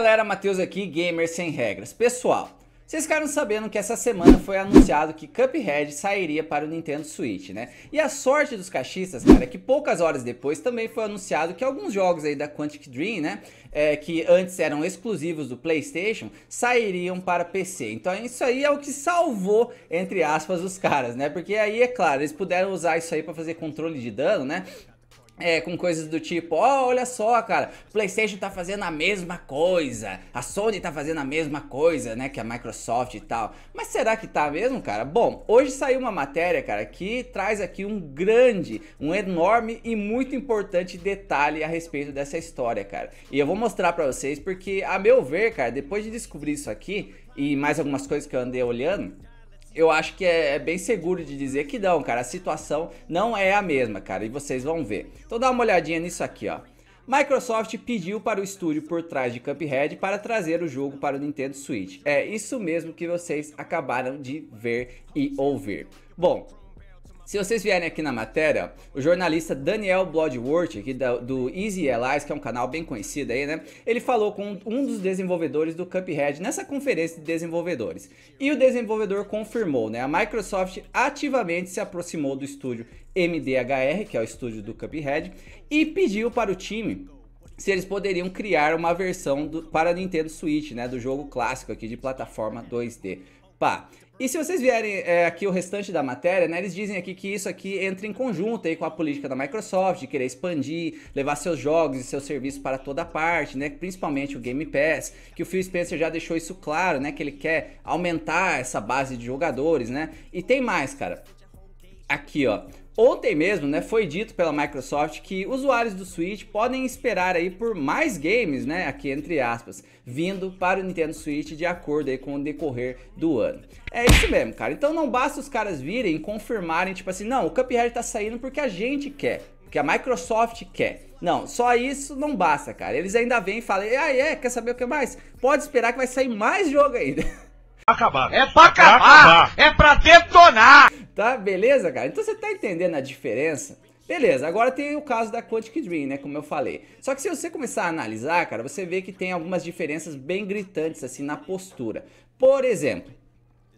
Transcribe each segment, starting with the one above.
galera, Matheus aqui, Gamer Sem Regras. Pessoal, vocês ficaram sabendo que essa semana foi anunciado que Cuphead sairia para o Nintendo Switch, né? E a sorte dos cachistas, cara, é que poucas horas depois também foi anunciado que alguns jogos aí da Quantic Dream, né? É, que antes eram exclusivos do PlayStation, sairiam para PC. Então isso aí é o que salvou, entre aspas, os caras, né? Porque aí, é claro, eles puderam usar isso aí para fazer controle de dano, né? É, com coisas do tipo, ó, oh, olha só, cara, PlayStation tá fazendo a mesma coisa, a Sony tá fazendo a mesma coisa, né, que a Microsoft e tal. Mas será que tá mesmo, cara? Bom, hoje saiu uma matéria, cara, que traz aqui um grande, um enorme e muito importante detalhe a respeito dessa história, cara. E eu vou mostrar para vocês porque, a meu ver, cara, depois de descobrir isso aqui e mais algumas coisas que eu andei olhando, eu acho que é, é, bem seguro de dizer que não, cara. A situação não é a mesma, cara, e vocês vão ver. Então dá uma olhadinha nisso aqui, ó. Microsoft pediu para o estúdio por trás de Cuphead para trazer o jogo para o Nintendo Switch. É isso mesmo que vocês acabaram de ver e ouvir. Bom, se vocês vierem aqui na matéria, o jornalista Daniel Bloodworth, aqui do Easy Allies, que é um canal bem conhecido aí, né? Ele falou com um dos desenvolvedores do Cuphead nessa conferência de desenvolvedores. E o desenvolvedor confirmou, né? A Microsoft ativamente se aproximou do estúdio MDHR, que é o estúdio do Cuphead, e pediu para o time se eles poderiam criar uma versão do, para Nintendo Switch, né, do jogo clássico aqui de plataforma 2D. Pá. E se vocês vierem é, aqui o restante da matéria, né, eles dizem aqui que isso aqui entra em conjunto aí com a política da Microsoft, de querer expandir, levar seus jogos e seus serviços para toda parte, né, principalmente o Game Pass, que o Phil Spencer já deixou isso claro, né, que ele quer aumentar essa base de jogadores, né. E tem mais, cara. Aqui, ó. Ontem mesmo, né, foi dito pela Microsoft que usuários do Switch podem esperar aí por mais games, né, aqui entre aspas, vindo para o Nintendo Switch de acordo aí com o decorrer do ano. É isso mesmo, cara. Então não basta os caras virem confirmarem, tipo assim, não, o Cuphead tá saindo porque a gente quer, porque a Microsoft quer. Não, só isso não basta, cara. Eles ainda vêm e falam, ah, é, quer saber o que mais? Pode esperar que vai sair mais jogo ainda. Acabar. É pra acabar, é pra acabar. É pra detonar! Tá? Beleza, cara? Então você tá entendendo a diferença? Beleza, agora tem o caso da Quantic Dream, né, como eu falei. Só que se você começar a analisar, cara, você vê que tem algumas diferenças bem gritantes, assim, na postura. Por exemplo,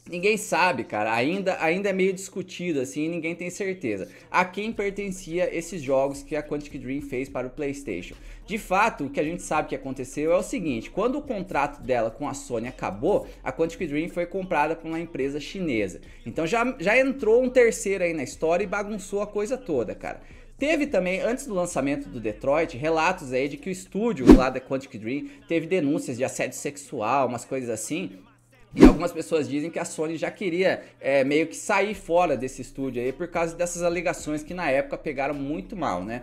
Ninguém sabe, cara. Ainda, ainda é meio discutido, assim, ninguém tem certeza. A quem pertencia esses jogos que a Quantic Dream fez para o PlayStation? De fato, o que a gente sabe que aconteceu é o seguinte: quando o contrato dela com a Sony acabou, a Quantic Dream foi comprada por uma empresa chinesa. Então já, já entrou um terceiro aí na história e bagunçou a coisa toda, cara. Teve também, antes do lançamento do Detroit, relatos aí de que o estúdio lá da Quantic Dream teve denúncias de assédio sexual, umas coisas assim, e algumas pessoas dizem que a Sony já queria é, meio que sair fora desse estúdio aí por causa dessas alegações que na época pegaram muito mal, né?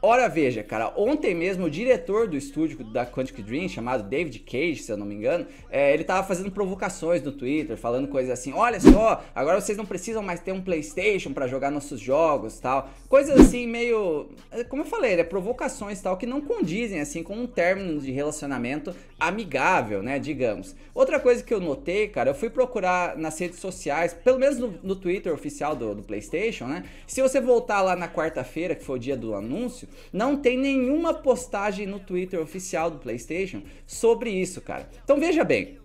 Ora veja, cara, ontem mesmo o diretor do estúdio da Quantic Dream, chamado David Cage, se eu não me engano, é, ele tava fazendo provocações no Twitter, falando coisas assim: olha só, agora vocês não precisam mais ter um PlayStation para jogar nossos jogos tal. Coisas assim, meio. É, como eu falei, né, provocações tal, que não condizem assim com um término de relacionamento amigável, né, digamos. Outra coisa que eu notei, cara, eu fui procurar nas redes sociais, pelo menos no, no Twitter oficial do, do PlayStation, né? Se você voltar lá na quarta-feira, que foi o dia do anúncio, não tem nenhuma postagem no Twitter oficial do PlayStation sobre isso, cara. Então veja bem,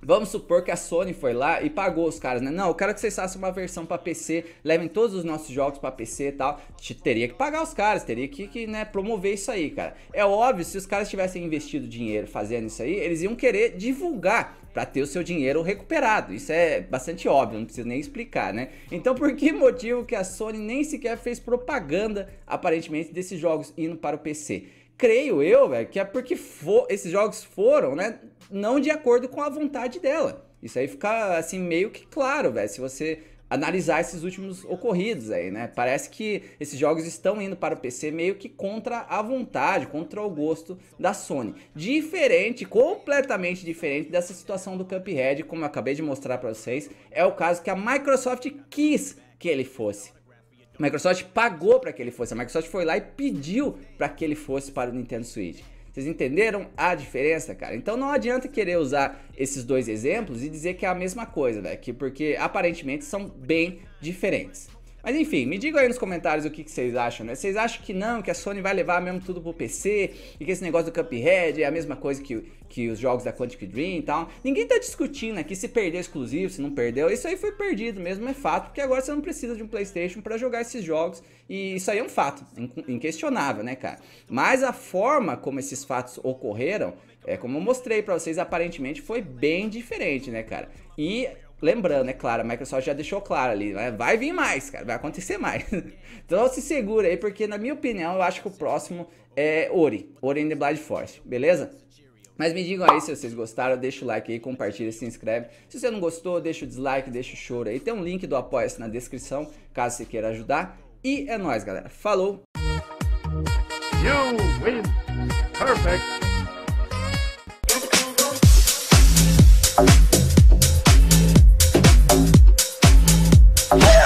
Vamos supor que a Sony foi lá e pagou os caras, né? Não, eu quero que vocês façam uma versão para PC, levem todos os nossos jogos para PC e tal. Teria que pagar os caras, teria que, que né, promover isso aí, cara. É óbvio, se os caras tivessem investido dinheiro fazendo isso aí, eles iam querer divulgar para ter o seu dinheiro recuperado. Isso é bastante óbvio, não precisa nem explicar, né? Então, por que motivo que a Sony nem sequer fez propaganda, aparentemente, desses jogos indo para o PC? creio eu, velho, que é porque for, esses jogos foram, né, não de acordo com a vontade dela. Isso aí fica, assim, meio que claro, velho, se você analisar esses últimos ocorridos aí, né? Parece que esses jogos estão indo para o PC meio que contra a vontade, contra o gosto da Sony. Diferente, completamente diferente dessa situação do Cuphead, como eu acabei de mostrar para vocês, é o caso que a Microsoft quis que ele fosse. A Microsoft pagou para que ele fosse. A Microsoft foi lá e pediu para que ele fosse para o Nintendo Switch. Vocês entenderam a diferença, cara? Então não adianta querer usar esses dois exemplos e dizer que é a mesma coisa, velho, porque aparentemente são bem diferentes. Mas enfim, me digam aí nos comentários o que, que vocês acham, né? Vocês acham que não, que a Sony vai levar mesmo tudo pro PC e que esse negócio do Cuphead é a mesma coisa que, que os jogos da Quantic Dream e tal? Ninguém tá discutindo aqui né, se perdeu é exclusivo, se não perdeu. Isso aí foi perdido mesmo, é fato, porque agora você não precisa de um PlayStation para jogar esses jogos e isso aí é um fato, inquestionável, né, cara? Mas a forma como esses fatos ocorreram, é como eu mostrei para vocês, aparentemente foi bem diferente, né, cara? E Lembrando, é claro, a Microsoft já deixou claro ali, né? Vai vir mais, cara, vai acontecer mais. então se segura aí, porque na minha opinião, eu acho que o próximo é Ori, Ori and the Blind Force, beleza? Mas me digam aí se vocês gostaram, deixa o like aí, compartilha, se inscreve. Se você não gostou, deixa o dislike, deixa o choro aí. Tem um link do Apoia-se na descrição, caso você queira ajudar. E é nóis, galera. Falou! You win! Perfect! I